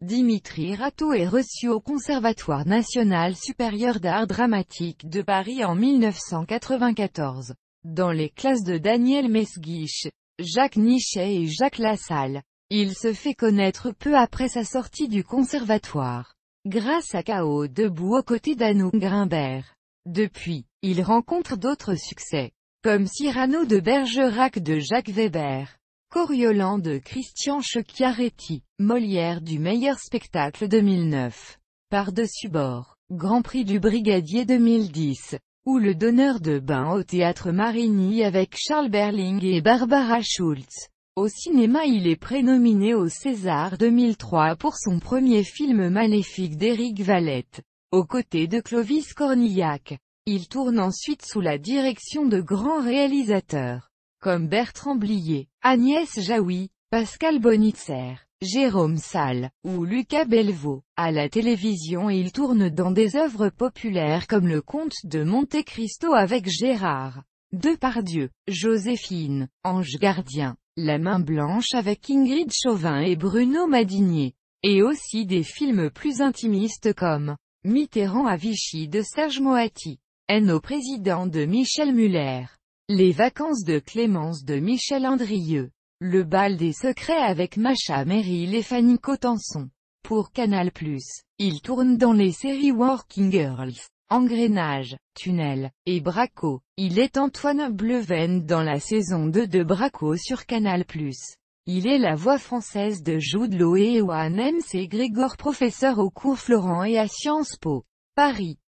Dimitri Rato est reçu au Conservatoire national supérieur d'art dramatique de Paris en 1994, dans les classes de Daniel Mesguich, Jacques Nichet et Jacques Lassalle. Il se fait connaître peu après sa sortie du conservatoire, grâce à K.O. debout aux côtés d'Anou Grimbert. Depuis, il rencontre d'autres succès, comme Cyrano de Bergerac de Jacques Weber. Coriolan de Christian Chocchiaretti, Molière du meilleur spectacle 2009. Par-dessus bord, Grand Prix du Brigadier 2010, ou le donneur de bain au théâtre Marigny avec Charles Berling et Barbara Schultz. Au cinéma il est prénominé au César 2003 pour son premier film magnifique d'Éric Valette, aux côtés de Clovis Cornillac. Il tourne ensuite sous la direction de grands réalisateurs comme Bertrand Blier, Agnès Jaoui, Pascal Bonitzer, Jérôme Salle, ou Lucas Belvaux. À la télévision il tourne dans des œuvres populaires comme Le Comte de Monte Cristo avec Gérard Depardieu, Joséphine, Ange Gardien, La Main Blanche avec Ingrid Chauvin et Bruno Madinier, et aussi des films plus intimistes comme Mitterrand à Vichy de Serge Moati, N au président de Michel Muller. Les vacances de Clémence de Michel Andrieux. Le bal des secrets avec Macha Merrill et Fanny Cotenson. Pour Canal+, il tourne dans les séries Working Girls, Engrenage, Tunnel, et Braco. Il est Antoine Bleuven dans la saison 2 de Braco sur Canal+. Il est la voix française de Jude Law et Ewan M. Grégor professeur au cours Florent et à Sciences Po, Paris.